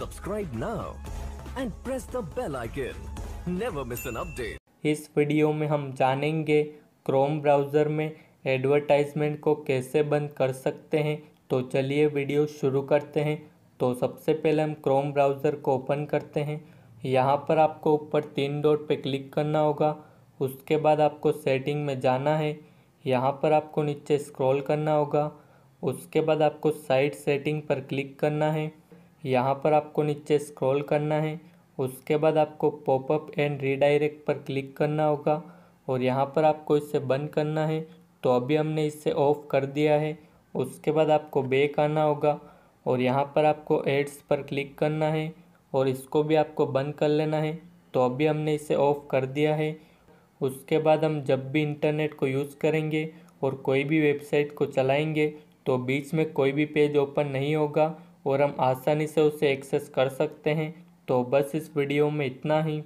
Subscribe now and press the bell icon. Never miss an update. इस video में हम जानेंगे क्रोम ब्राउज़र में एडवर्टाइजमेंट को कैसे बंद कर सकते हैं तो चलिए वीडियो शुरू करते हैं तो सबसे पहले हम क्रोम ब्राउज़र को ओपन करते हैं यहाँ पर आपको ऊपर तीन डॉट पे क्लिक करना होगा उसके बाद आपको सेटिंग में जाना है यहाँ पर आपको नीचे स्क्रॉल करना होगा उसके बाद आपको साइट सेटिंग पर क्लिक करना है यहाँ पर आपको नीचे स्क्रॉल करना है उसके बाद आपको पॉपअप एंड रीडायरेक्ट पर क्लिक करना होगा और यहाँ पर आपको इसे बंद करना है तो अभी हमने इसे ऑफ कर दिया है उसके बाद आपको बैक आना होगा और यहाँ पर आपको एड्स पर क्लिक करना है और इसको भी आपको बंद कर लेना है तो अभी हमने इसे ऑफ कर दिया है उसके बाद हम जब भी इंटरनेट को यूज़ करेंगे और कोई भी वेबसाइट को चलाएंगे तो बीच में कोई भी पेज ओपन नहीं होगा और हम आसानी से उसे एक्सेस कर सकते हैं तो बस इस वीडियो में इतना ही